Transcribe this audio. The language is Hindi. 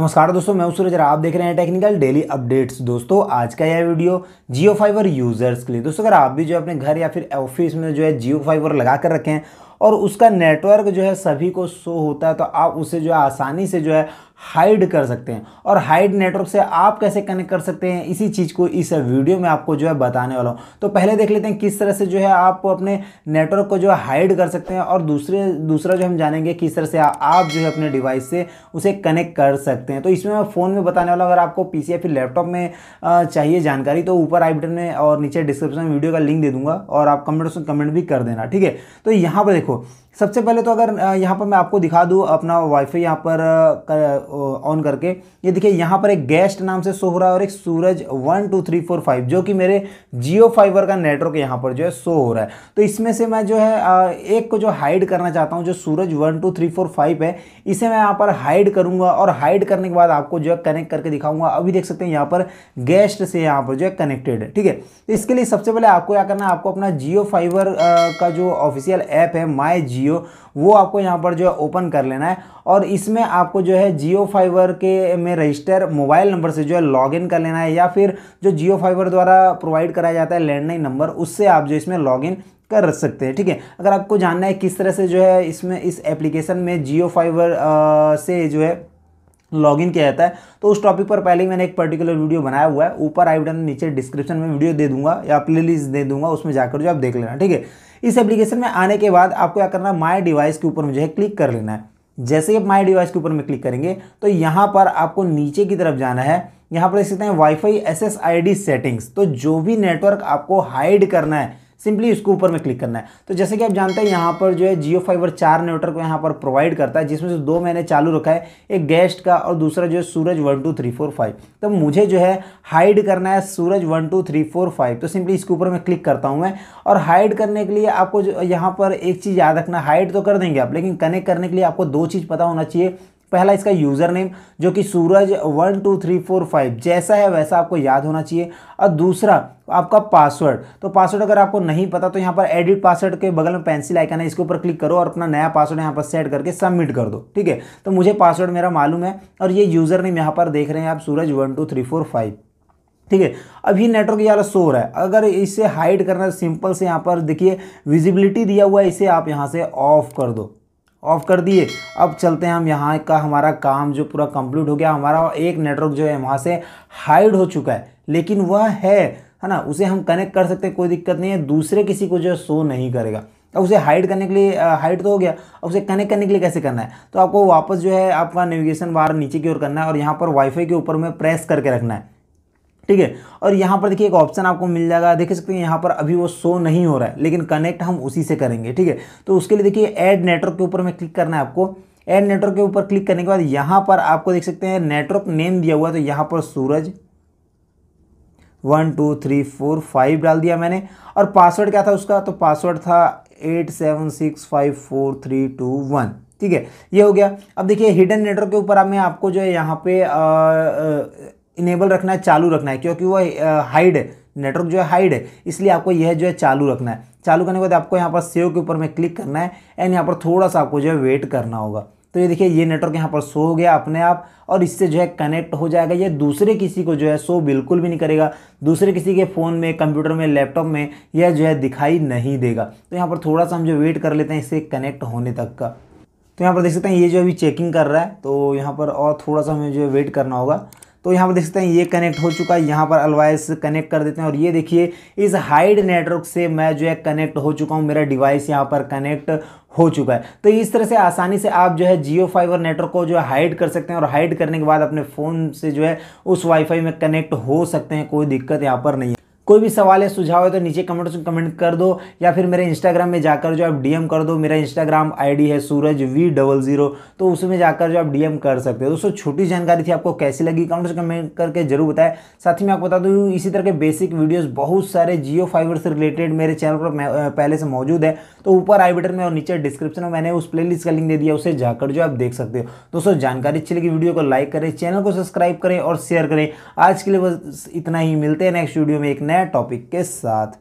नमस्कार दोस्तों मैं सूरज आप देख रहे हैं टेक्निकल डेली अपडेट्स दोस्तों आज का यह वीडियो जियो फाइवर यूज़र्स के लिए दोस्तों अगर आप भी जो अपने घर या फिर ऑफिस में जो है जियो फाइवर लगा कर रखें और उसका नेटवर्क जो है सभी को शो होता है तो आप उसे जो है आसानी से जो है हाइड कर सकते हैं और हाइड नेटवर्क से आप कैसे कनेक्ट कर सकते हैं इसी चीज़ को इस वीडियो में आपको जो है बताने वाला हूँ तो पहले देख लेते हैं किस तरह से जो है आप अपने नेटवर्क को जो है हाइड कर सकते हैं और दूसरे दूसरा जो हम जानेंगे किस तरह से आप जो है अपने डिवाइस से उसे कनेक्ट कर सकते हैं तो इसमें मैं फ़ोन में बताने वाला अगर आपको पी या फिर लैपटॉप में चाहिए जानकारी तो ऊपर आई बटन में और नीचे डिस्क्रिप्शन में वीडियो का लिंक दे दूंगा और आप कमेंट उसमें कमेंट भी कर देना ठीक है तो यहाँ पर देखो सबसे पहले तो अगर यहाँ पर मैं आपको दिखा दूँ अपना वाईफाई यहाँ पर ऑन करके ये देखिए यहाँ पर एक गेस्ट नाम से शो हो रहा है और एक Suraj one two three four five जो कि मेरे जियो फाइबर का नेटवर्क यहाँ पर जो है शो हो रहा है तो इसमें से मैं जो है एक को जो हाइड करना चाहता हूँ जो Suraj one two three four five है इसे मैं यहाँ पर हाइड करूँगा और हाइड करने के बाद आपको जो है कनेक्ट करके दिखाऊंगा अभी देख सकते हैं यहाँ पर गेस्ट से यहाँ पर जो है कनेक्टेड है ठीक है तो इसके लिए सबसे पहले आपको क्या करना है आपको अपना जियो फाइबर का जो ऑफिशियल ऐप है माई जियो वो आपको यहाँ पर जो है ओपन कर लेना है और इसमें आपको जो है जियो जियो फाइबर के में रजिस्टर मोबाइल नंबर से जो है लॉगिन कर लेना है या फिर जो जियो फाइबर द्वारा प्रोवाइड कराया जाता है लैंडलाइन नंबर उससे आप जो इसमें लॉगिन कर सकते हैं ठीक है अगर आपको जानना है किस तरह से जो है इसमें इस एप्लीकेशन में जियो फाइबर से जो है लॉगिन किया जाता है तो उस टॉपिक पर पहले ही मैंने एक पर्टिकुलर वीडियो बनाया हुआ है ऊपर आई बटन नीचे डिस्क्रिप्शन में वीडियो दे दूंगा या प्ले दे दूंगा उसमें जाकर जो आप देख लेना ठीक है इस एप्लीकेशन में आने के बाद आपको क्या करना है माई डिवाइस के ऊपर मुझे क्लिक कर लेना है जैसे ही आप माई डिवाइस के ऊपर में क्लिक करेंगे तो यहाँ पर आपको नीचे की तरफ जाना है यहाँ पर देख सकते हैं WiFi S S I D settings तो जो भी नेटवर्क आपको हाइड करना है सिंपली इसको ऊपर में क्लिक करना है तो जैसे कि आप जानते हैं यहाँ पर जो है जियो फाइबर चार नेटवर्क को यहाँ पर प्रोवाइड करता है जिसमें से दो मैंने चालू रखा है एक गेस्ट का और दूसरा जो है Suraj one two three four five तो मुझे जो है हाइड करना है Suraj one two three four five तो सिंपली इसके ऊपर मैं क्लिक करता हूँ मैं और हाइड करने के लिए आपको यहाँ पर एक चीज़ याद रखना हाइड तो कर देंगे आप लेकिन कनेक्ट करने के लिए आपको दो चीज़ पता होना चाहिए पहला इसका यूज़र नेम जो कि Suraj one two three four five जैसा है वैसा आपको याद होना चाहिए और दूसरा आपका पासवर्ड तो पासवर्ड अगर आपको नहीं पता तो यहाँ पर एडिट पासवर्ड के बगल में पेंसिल आइकन है इसके ऊपर क्लिक करो और अपना नया पासवर्ड यहाँ पर सेट करके सबमिट कर दो ठीक है तो मुझे पासवर्ड मेरा मालूम है और ये यूज़र नेम यहाँ पर देख रहे हैं आप Suraj one two three four five ठीक है अभी नेटवर्क ज़्यादा सो रहा है अगर इसे हाइड करना सिंपल से यहाँ पर देखिए विजिबिलिटी दिया हुआ है इसे आप यहाँ से ऑफ कर दो ऑफ कर दिए अब चलते हैं हम यहाँ का हमारा काम जो पूरा कंप्लीट हो गया हमारा एक नेटवर्क जो है वहाँ से हाइड हो चुका है लेकिन वह है है ना उसे हम कनेक्ट कर सकते हैं कोई दिक्कत नहीं है दूसरे किसी को जो है शो नहीं करेगा अब उसे हाइड करने के लिए हाइड तो हो गया अब उसे कनेक्ट करने के लिए कैसे करना है तो आपको वापस जो है आपका नेविगेशन बार नीचे की ओर करना है और यहाँ पर वाईफाई के ऊपर में प्रेस करके रखना है ठीक है और यहाँ पर देखिए एक ऑप्शन आपको मिल जाएगा देख सकते हैं यहाँ पर अभी वो शो नहीं हो रहा है लेकिन कनेक्ट हम उसी से करेंगे ठीक है तो उसके लिए देखिए ऐड नेटवर्क के ऊपर में क्लिक करना है आपको ऐड नेटवर्क के ऊपर क्लिक करने के बाद यहाँ पर आपको देख सकते हैं नेटवर्क नेम दिया हुआ है तो यहाँ पर Suraj one two three four five डाल दिया मैंने और पासवर्ड क्या था उसका तो पासवर्ड था eight seven six five four three two one ठीक है ये हो गया अब देखिए हिडन नेटवर्क के ऊपर मैं आपको जो है यहाँ पे आ, आ, इनेबल रखना है चालू रखना है क्योंकि वो हाइड है नेटवर्क जो है हाइड है इसलिए आपको यह जो है चालू रखना है चालू करने के बाद आपको यहाँ पर सेव के ऊपर में क्लिक करना है एंड यहाँ पर थोड़ा सा आपको जो है वेट करना होगा तो ये देखिए ये नेटवर्क यहाँ पर शो हो गया अपने आप और इससे जो है कनेक्ट हो जाएगा ये दूसरे किसी को जो है शो बिल्कुल भी नहीं करेगा दूसरे किसी के फ़ोन में कंप्यूटर में लैपटॉप में यह जो है दिखाई नहीं देगा तो यहाँ पर थोड़ा सा हम जो वेट कर लेते हैं इससे कनेक्ट होने तक का तो यहाँ पर देख सकते हैं ये जो अभी चेकिंग कर रहा है तो यहाँ पर और थोड़ा सा हमें जो है वेट करना होगा तो यहाँ पर देख सकते हैं ये कनेक्ट हो चुका है यहाँ पर अलवाइस कनेक्ट कर देते हैं और ये देखिए इस हाइड नेटवर्क से मैं जो है कनेक्ट हो चुका हूँ मेरा डिवाइस यहाँ पर कनेक्ट हो चुका है तो इस तरह से आसानी से आप जो है जियो फाइबर नेटवर्क को जो है हाइड कर सकते हैं और हाइड करने के बाद अपने फ़ोन से जो है उस वाईफाई में कनेक्ट हो सकते हैं कोई दिक्कत यहाँ पर नहीं है कोई भी सवाल है सुझाव है तो नीचे कमेंट्स में कमेंट कर दो या फिर मेरे इंस्टाग्राम में जाकर जो आप डीएम कर दो मेरा इंस्टाग्राम आईडी है सूरज वी डबल जीरो तो उसमें जाकर जो आप डीएम कर सकते हो दोस्तों छोटी जानकारी थी आपको कैसी लगी कमेंट्स कमेंट करके जरूर बताएं साथ ही मैं आपको बता दूँ इसी तरह के बेसिक वीडियोज़ बहुत सारे जियो फाइबर से रिलेटेड मेरे चैनल पर पहले से मौजूद है तो ऊपर आई बटन में और नीचे डिस्क्रिप्शन में मैंने उस प्ले का लिंक दे दिया उसे जाकर जो आप देख सकते हो दोस्तों जानकारी अच्छी लगी वीडियो को लाइक करें चैनल को सब्सक्राइब करें और शेयर करें आज के लिए बस इतना ही मिलते हैं नेक्स्ट वीडियो में एक नया नए टॉपिक के साथ